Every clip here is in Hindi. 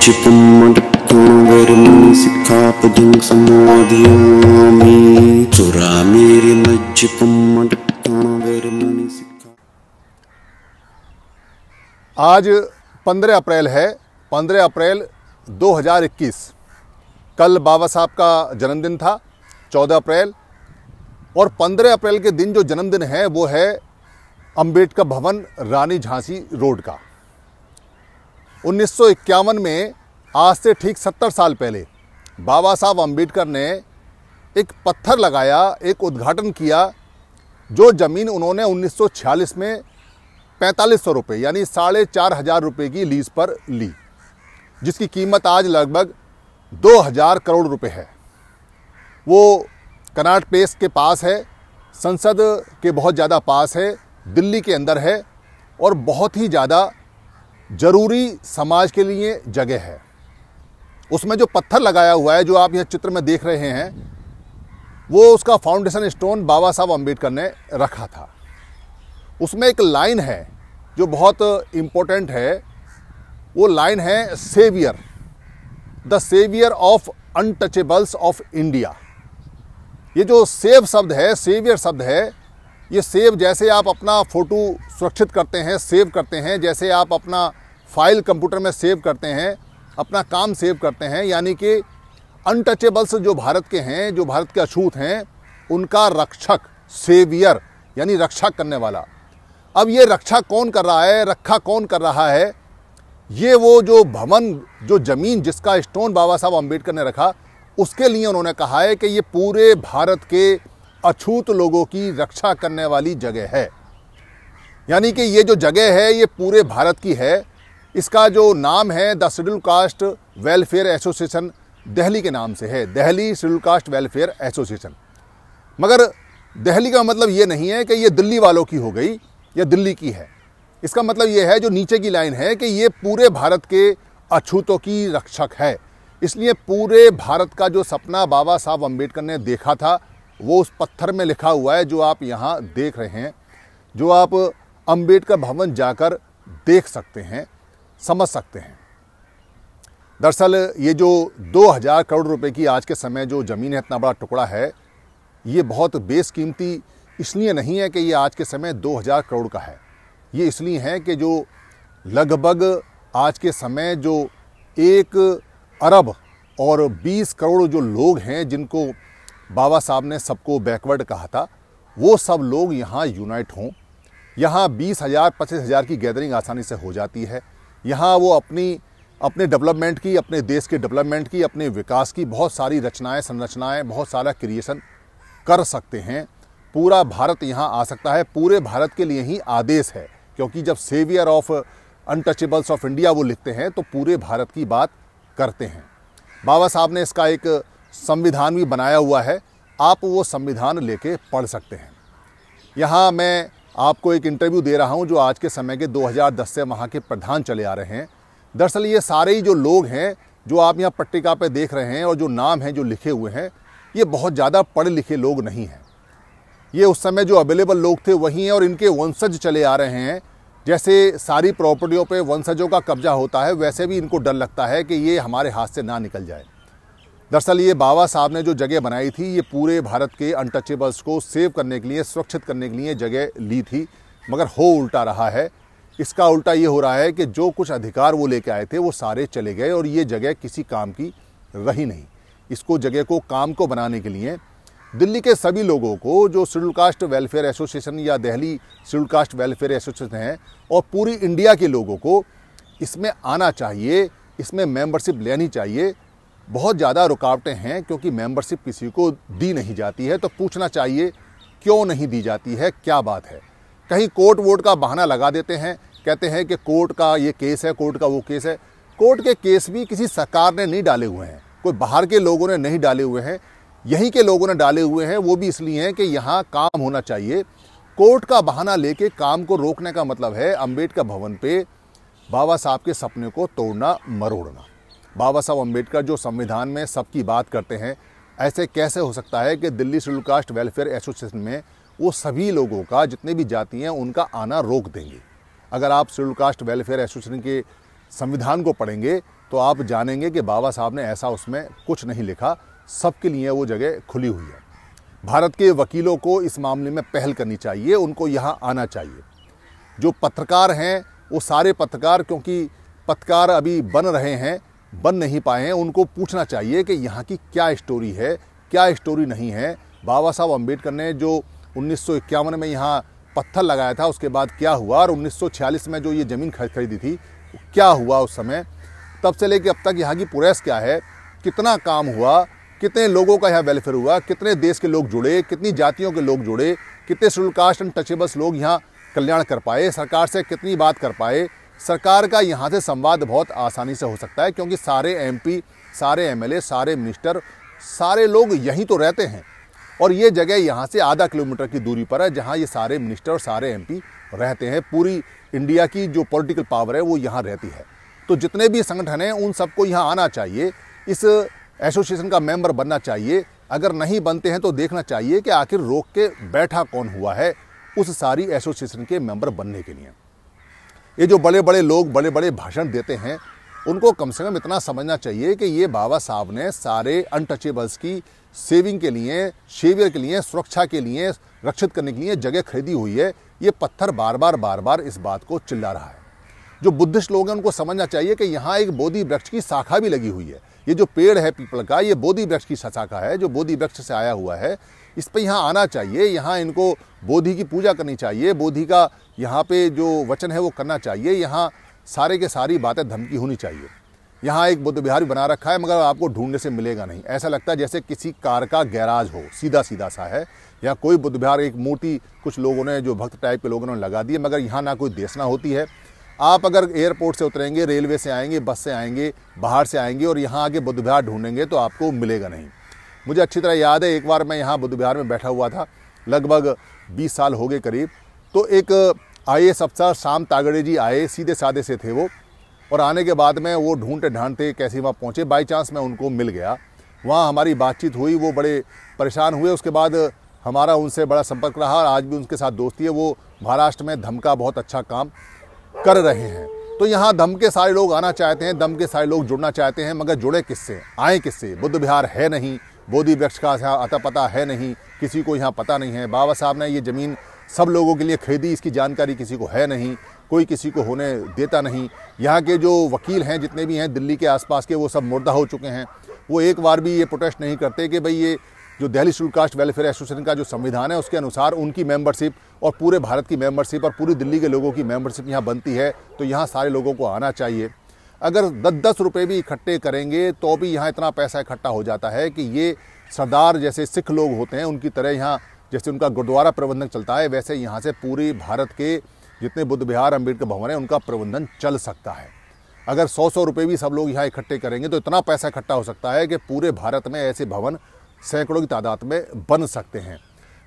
आज 15 अप्रैल है 15 अप्रैल 2021 कल बाबा साहब का जन्मदिन था 14 अप्रैल और 15 अप्रैल के दिन जो जन्मदिन है वो है अंबेडकर भवन रानी झांसी रोड का उन्नीस में आज से ठीक सत्तर साल पहले बाबा साहब अम्बेडकर ने एक पत्थर लगाया एक उद्घाटन किया जो ज़मीन उन्होंने 1946 में पैंतालीस सौ रुपये यानी साढ़े चार हज़ार रुपये की लीज़ पर ली जिसकी कीमत आज लगभग दो हज़ार करोड़ रुपये है वो कनाट पेस के पास है संसद के बहुत ज़्यादा पास है दिल्ली के अंदर है और बहुत ही ज़्यादा ज़रूरी समाज के लिए जगह है उसमें जो पत्थर लगाया हुआ है जो आप यह चित्र में देख रहे हैं वो उसका फाउंडेशन स्टोन बाबा साहब अम्बेडकर ने रखा था उसमें एक लाइन है जो बहुत इम्पोर्टेंट है वो लाइन है saviour the saviour of untouchables of India ये जो सेव शब्द है सेवियर शब्द है ये सेव जैसे आप अपना फ़ोटो सुरक्षित करते हैं सेव करते हैं जैसे आप अपना फाइल कंप्यूटर में सेव करते हैं अपना काम सेव करते हैं यानी कि अनटचेबल्स जो भारत के हैं जो भारत के अछूत हैं उनका रक्षक सेवियर यानी रक्षा करने वाला अब ये रक्षा कौन कर रहा है रक्षा कौन कर रहा है ये वो जो भवन जो ज़मीन जिसका स्टोन बाबा साहब अम्बेडकर ने रखा उसके लिए उन्होंने कहा है कि ये पूरे भारत के अछूत लोगों की रक्षा करने वाली जगह है यानी कि ये जो जगह है ये पूरे भारत की है इसका जो नाम है the schedule caste welfare association Delhi के नाम से है दहली शेड्यूल कास्ट वेलफेयर एसोसिएशन मगर दहली का मतलब ये नहीं है कि ये दिल्ली वालों की हो गई या दिल्ली की है इसका मतलब ये है जो नीचे की लाइन है कि ये पूरे भारत के अछूतों की रक्षक है इसलिए पूरे भारत का जो सपना बाबा साहब अम्बेडकर ने देखा था वो उस पत्थर में लिखा हुआ है जो आप यहाँ देख रहे हैं जो आप अम्बेडकर भवन जाकर देख सकते हैं समझ सकते हैं दरअसल ये जो 2000 करोड़ रुपए की आज के समय जो ज़मीन है इतना बड़ा टुकड़ा है ये बहुत बेसकीमती इसलिए नहीं है कि ये आज के समय 2000 करोड़ का है ये इसलिए है कि जो लगभग आज के समय जो एक अरब और 20 करोड़ जो लोग हैं जिनको बाबा साहब ने सबको बैकवर्ड कहा था वो सब लोग यहाँ यूनाइट हों यहाँ बीस हज़ार पच्चीस हज़ार की गैदरिंग आसानी से हो जाती है यहाँ वो अपनी अपने डेवलपमेंट की अपने देश के डेवलपमेंट की अपने विकास की बहुत सारी रचनाएं संरचनाएं बहुत सारा क्रिएशन कर सकते हैं पूरा भारत यहाँ आ सकता है पूरे भारत के लिए ही आदेश है क्योंकि जब saviour of untouchables of India वो लिखते हैं तो पूरे भारत की बात करते हैं बाबा साहब ने इसका एक संविधान भी बनाया हुआ है आप वो संविधान लेके पढ़ सकते हैं यहाँ मैं आपको एक इंटरव्यू दे रहा हूँ जो आज के समय के 2010 से वहाँ के प्रधान चले आ रहे हैं दरअसल ये सारे ही जो लोग हैं जो आप यहाँ पट्टिका पे देख रहे हैं और जो नाम हैं जो लिखे हुए हैं ये बहुत ज़्यादा पढ़े लिखे लोग नहीं हैं ये उस समय जो अवेलेबल लोग थे वही हैं और इनके वंशज चले आ रहे हैं जैसे सारी प्रॉपर्टियों पे वंशजों का कब्जा होता है वैसे भी इनको डर लगता है कि ये हमारे हाथ से ना निकल जाए दरअसल ये बाबा साहब ने जो जगह बनाई थी ये पूरे भारत के अनटचेबल्स को सेव करने के लिए सुरक्षित करने के लिए जगह ली थी मगर हो उल्टा रहा है इसका उल्टा ये हो रहा है कि जो कुछ अधिकार वो लेके आए थे वो सारे चले गए और ये जगह किसी काम की रही नहीं इसको जगह को काम को बनाने के लिए दिल्ली के सभी लोगों को जो शेड्यूल कास्ट वेलफेयर एसोसिएशन या Delhi schedule caste welfare association है और पूरी इंडिया के लोगों को इसमें आना चाहिए इसमें मेंबरशिप लेनी चाहिए बहुत ज़्यादा रुकावटें हैं क्योंकि मेंबरशिप किसी को दी नहीं जाती है तो पूछना चाहिए क्यों नहीं दी जाती है क्या बात है कहीं कोर्ट वोट का बहाना लगा देते हैं कहते हैं कि कोर्ट का ये केस है कोर्ट का वो केस है कोर्ट के केस भी किसी सरकार ने नहीं डाले हुए हैं कोई बाहर के लोगों ने नहीं डाले हुए हैं यहीं के लोगों ने डाले हुए हैं वो भी इसलिए हैं कि यहाँ काम होना चाहिए कोर्ट का बहाना लेके काम को रोकने का मतलब है अम्बेडकर भवन पे बाबा साहब के सपने को तोड़ना मरोड़ना बाबा साहब अम्बेडकर जो संविधान में सबकी बात करते हैं ऐसे कैसे हो सकता है कि Delhi schedule caste welfare association में वो सभी लोगों का जितने भी जाति हैं उनका आना रोक देंगे अगर आप शेड्यूल कास्ट वेलफेयर एसोसिएशन के संविधान को पढ़ेंगे तो आप जानेंगे कि बाबा साहब ने ऐसा उसमें कुछ नहीं लिखा सबके लिए वो जगह खुली हुई है भारत के वकीलों को इस मामले में पहल करनी चाहिए उनको यहाँ आना चाहिए जो पत्रकार हैं वो सारे पत्रकार क्योंकि पत्रकार अभी बन रहे हैं बन नहीं पाए हैं उनको पूछना चाहिए कि यहाँ की क्या स्टोरी है क्या स्टोरी नहीं है बाबा साहब अम्बेडकर ने जो उन्नीस में यहाँ पत्थर लगाया था उसके बाद क्या हुआ और उन्नीस में जो ये ज़मीन खरीद खरीदी थी क्या हुआ उस समय तब से लेकर अब तक यहाँ की प्रोस क्या है कितना काम हुआ कितने लोगों का यहाँ वेलफेयर हुआ कितने देश के लोग जुड़े कितनी जातियों के लोग जुड़े कितने शुल्कास्ट एंड टचेबल्स लोग यहाँ कल्याण कर पाए सरकार से कितनी बात कर पाए सरकार का यहाँ से संवाद बहुत आसानी से हो सकता है क्योंकि सारे एम सारे एम सारे मिनिस्टर सारे लोग यहीं तो रहते हैं और ये जगह यहाँ से आधा किलोमीटर की दूरी पर है जहाँ ये सारे मिनिस्टर और सारे एमपी रहते हैं पूरी इंडिया की जो पॉलिटिकल पावर है वो यहाँ रहती है तो जितने भी संगठन हैं उन सबको यहाँ आना चाहिए इस एसोसिएशन का मेंबर बनना चाहिए अगर नहीं बनते हैं तो देखना चाहिए कि आखिर रोक के बैठा कौन हुआ है उस सारी एसोसिएशन के मेम्बर बनने के लिए ये जो बड़े बड़े लोग बड़े बड़े भाषण देते हैं उनको कम से कम इतना समझना चाहिए कि ये बाबा साहब ने सारे अनटचेबल्स की सेविंग के लिए शेवियर के लिए सुरक्षा के लिए रक्षित करने के लिए जगह खरीदी हुई है ये पत्थर बार बार बार बार इस बात को चिल्ला रहा है जो बुद्धिस्ट लोग हैं उनको समझना चाहिए कि यहाँ एक बोधि वृक्ष की शाखा भी लगी हुई है ये जो पेड़ है पीपल का ये बोधि वृक्ष की शाखा है जो बोधि वृक्ष से आया हुआ है इस पर यहाँ आना चाहिए यहाँ इनको बोधि की पूजा करनी चाहिए बोधि का यहाँ पे जो वचन है वो करना चाहिए यहाँ सारे के सारी बातें धमकी होनी चाहिए यहाँ एक बुद्ध विहार भी बना रखा है मगर आपको ढूंढने से मिलेगा नहीं ऐसा लगता है जैसे किसी कार का गैराज हो सीधा सीधा सा है या कोई बुद्ध विहार एक मूर्ति कुछ लोगों ने जो भक्त टाइप के लोगों ने लगा दी है मगर यहाँ ना कोई देशना होती है आप अगर एयरपोर्ट से उतरेंगे रेलवे से आएंगे बस से आएंगे बाहर से आएंगे और यहाँ आगे बुद्ध विहार ढूंढेंगे तो आपको मिलेगा नहीं मुझे अच्छी तरह याद है एक बार मैं यहाँ बुद्ध विहार में बैठा हुआ था लगभग बीस साल हो गए करीब तो एक आई एस अफसर शाम तागड़े जी आए सीधे साधे से थे वो और आने के बाद में वो ढूंढते ढांढते कैसे वहाँ पहुँचे बाई चांस मैं उनको मिल गया वहाँ हमारी बातचीत हुई वो बड़े परेशान हुए उसके बाद हमारा उनसे बड़ा संपर्क रहा और आज भी उनके साथ दोस्ती है वो महाराष्ट्र में धम का बहुत अच्छा काम कर रहे हैं तो यहाँ धम के सारे लोग आना चाहते हैं दम के सारे लोग जुड़ना चाहते हैं मगर जुड़े किससे आए किससे बुद्ध विहार है नहीं बोधि वृक्ष का अता पता है नहीं किसी को यहाँ पता नहीं है बाबा साहब ने ये ज़मीन सब लोगों के लिए खरीदी इसकी जानकारी किसी को है नहीं कोई किसी को होने देता नहीं यहाँ के जो वकील हैं जितने भी हैं दिल्ली के आसपास के वो सब मुर्दा हो चुके हैं वो एक बार भी ये प्रोटेस्ट नहीं करते कि भाई ये जो दिल्ली शुल्क कास्ट वेलफेयर एसोसिएशन का जो संविधान है उसके अनुसार उनकी मेंबरशिप और पूरे भारत की मेंबरशिप और पूरी दिल्ली के लोगों की मेंबरशिप यहाँ बनती है तो यहाँ सारे लोगों को आना चाहिए अगर दस दस रुपये भी इकट्ठे करेंगे तो भी यहाँ इतना पैसा इकट्ठा हो जाता है कि ये सरदार जैसे सिख लोग होते हैं उनकी तरह यहाँ जैसे उनका गुरुद्वारा प्रबंधन चलता है वैसे यहाँ से पूरी भारत के जितने बुद्ध विहार अम्बेडकर भवन हैं उनका प्रबंधन चल सकता है अगर सौ सौ रुपये भी सब लोग यहाँ इकट्ठे करेंगे तो इतना पैसा इकट्ठा हो सकता है कि पूरे भारत में ऐसे भवन सैकड़ों की तादाद में बन सकते हैं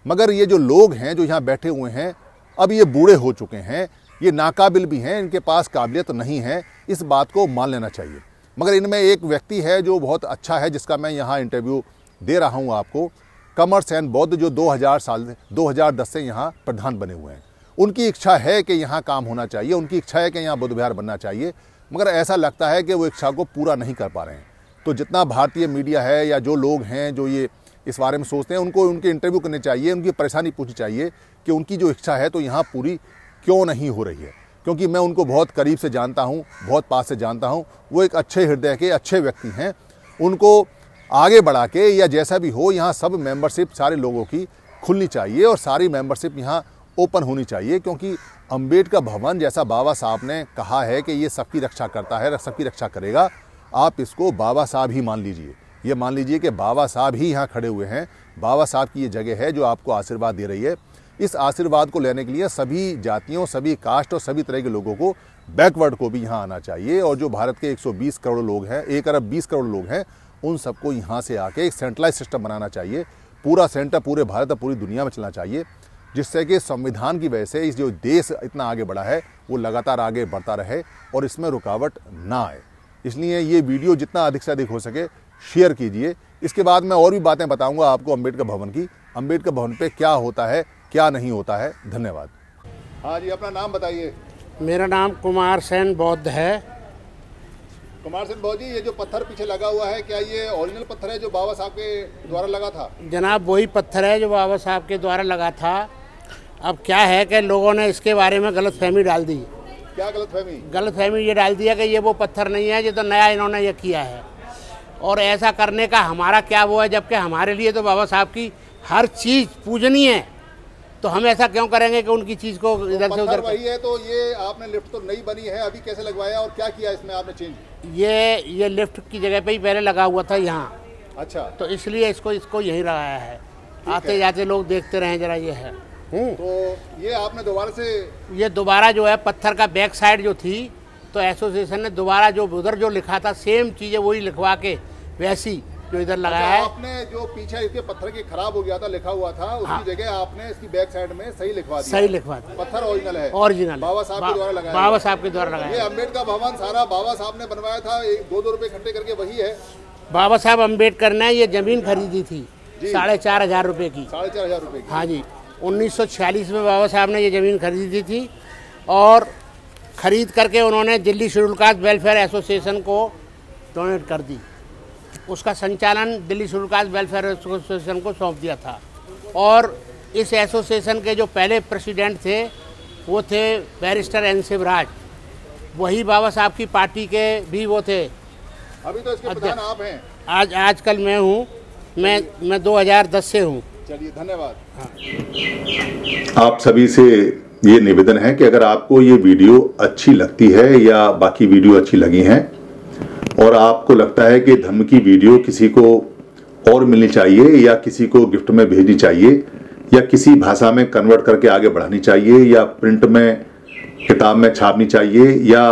मगर ये जो लोग हैं जो यहाँ बैठे हुए हैं अब ये बूढ़े हो चुके हैं ये नाकाबिल भी हैं इनके पास काबिलियत नहीं है इस बात को मान लेना चाहिए मगर इनमें एक व्यक्ति है जो बहुत अच्छा है जिसका मैं यहाँ इंटरव्यू दे रहा हूँ आपको कमर सैन बौद्ध जो 2000 साल दो से यहाँ प्रधान बने हुए हैं उनकी इच्छा है कि यहाँ काम होना चाहिए उनकी इच्छा है कि यहाँ बुद्ध विहार बनना चाहिए मगर ऐसा लगता है कि वो इच्छा को पूरा नहीं कर पा रहे हैं तो जितना भारतीय मीडिया है या जो लोग हैं जो ये इस बारे में सोचते हैं उनको उनके इंटरव्यू करने चाहिए उनकी परेशानी पूछनी चाहिए कि उनकी जो इच्छा है तो यहाँ पूरी क्यों नहीं हो रही है क्योंकि मैं उनको बहुत करीब से जानता हूँ बहुत पास से जानता हूँ वो एक अच्छे हृदय के अच्छे व्यक्ति हैं उनको आगे बढ़ा के या जैसा भी हो यहाँ सब मेंबरशिप सारे लोगों की खुलनी चाहिए और सारी मेंबरशिप यहाँ ओपन होनी चाहिए क्योंकि अम्बेडकर भवन जैसा बाबा साहब ने कहा है कि ये सबकी रक्षा करता है सबकी रक्षा करेगा आप इसको बाबा साहब ही मान लीजिए ये मान लीजिए कि बाबा साहब ही यहाँ खड़े हुए हैं बाबा साहब की ये जगह है जो आपको आशीर्वाद दे रही है इस आशीर्वाद को लेने के लिए सभी जातियों सभी कास्ट और सभी तरह के लोगों को बैकवर्ड को भी यहाँ आना चाहिए और जो भारत के 120 करोड़ लोग हैं एक अरब 20 करोड़ लोग हैं उन सबको यहाँ से आके एक सेंट्रलाइज सिस्टम बनाना चाहिए पूरा सेंटर पूरे भारत और पूरी दुनिया में चलना चाहिए जिससे कि संविधान की वजह से इस जो देश इतना आगे बढ़ा है वो लगातार आगे बढ़ता रहे और इसमें रुकावट ना आए इसलिए ये वीडियो जितना अधिक से अधिक हो सके शेयर कीजिए इसके बाद मैं और भी बातें बताऊंगा आपको अम्बेडकर भवन की अम्बेडकर भवन पे क्या होता है क्या नहीं होता है धन्यवाद हाँ जी अपना नाम बताइए मेरा नाम कुमार सेन बौद्ध है कुमार बौद्ध जी ये जो पत्थर पीछे लगा हुआ है क्या ये ओरिजिनल पत्थर है जो बाबा साहब के द्वारा लगा था जनाब वही पत्थर है जो बाबा साहब के द्वारा लगा था अब क्या है कि लोगों ने इसके बारे में गलत फहमी डाल दी क्या गलत फहमी गलत फहमी ये डाल दिया कि ये वो पत्थर नहीं है ये तो नया इन्होंने ये किया है और ऐसा करने का हमारा क्या वो है जबकि हमारे लिए तो बाबा साहब की हर चीज़ पूजनीय है तो हम ऐसा क्यों करेंगे कि उनकी चीज़ को तो इधर तो से उधर वही है तो ये आपने लिफ्ट तो नई बनी है अभी कैसे लगवाया और क्या किया इसमें आपने चेंज ये ये लिफ्ट की जगह पे ही पहले लगा हुआ था यहाँ अच्छा तो इसलिए इसको इसको यही लगाया है आते जाते लोग देखते रहे जरा ये है हम्म। तो ये आपने दोबारा से ये दोबारा जो है पत्थर का बैक साइड जो थी तो एसोसिएशन ने दोबारा जो उधर जो लिखा था सेम चीज़ें वही लिखवा के वैसी जो इधर अच्छा, लगाया है आपने जो पीछे इसके पत्थर के खराब हो गया था लिखा हुआ था उसकी हाँ। जगह आपने इसकी बैक साइड में सही लिखवा दिया सही लिखवा दिया पत्थर ओरिजिनल है ओरिजिनल बाबा साहब के द्वारा लगाया बाबा साहब के द्वारा लगाया ये अम्बेडकर भवन सारा बाबा साहब ने बनवाया था एक दो दो रुपए इकट्ठे करके वही है बाबा साहब अम्बेडकर ने ये जमीन खरीदी थी साढ़े चार हजार रुपये की साढ़े चार हजार रुपये हाँ जी 1946 में बाबा साहब ने ये ज़मीन खरीदी थी और ख़रीद करके उन्होंने Delhi schedule caste welfare association को डोनेट कर दी उसका संचालन दिल्ली शुरुकाज वेलफेयर एसोसिएशन को सौंप दिया था और इस एसोसिएशन के जो पहले प्रेसिडेंट थे वो थे बैरिस्टर एन शिवराज वही बाबा साहब की पार्टी के भी वो थे अभी तो इसके अच्छा। प्रधान आप हैं आज आजकल मैं हूँ मैं मैं 2010 से हूँ चलिए धन्यवाद हाँ। आप सभी से ये निवेदन है कि अगर आपको ये वीडियो अच्छी लगती है या बाकी वीडियो अच्छी लगी हैं और आपको लगता है कि धमकी वीडियो किसी को और मिलनी चाहिए या किसी को गिफ्ट में भेजनी चाहिए या किसी भाषा में कन्वर्ट करके आगे बढ़ानी चाहिए या प्रिंट में किताब में छापनी चाहिए या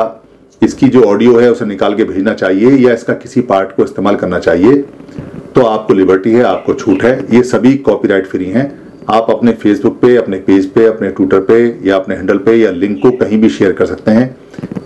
इसकी जो ऑडियो है उसे निकाल के भेजना चाहिए या इसका किसी पार्ट को इस्तेमाल करना चाहिए तो आपको लिबर्टी है आपको छूट है ये सभी कॉपीराइट फ्री हैं आप अपने फेसबुक पे अपने पेज पे अपने ट्विटर पे या अपने हैंडल पे या लिंक को कहीं भी शेयर कर सकते हैं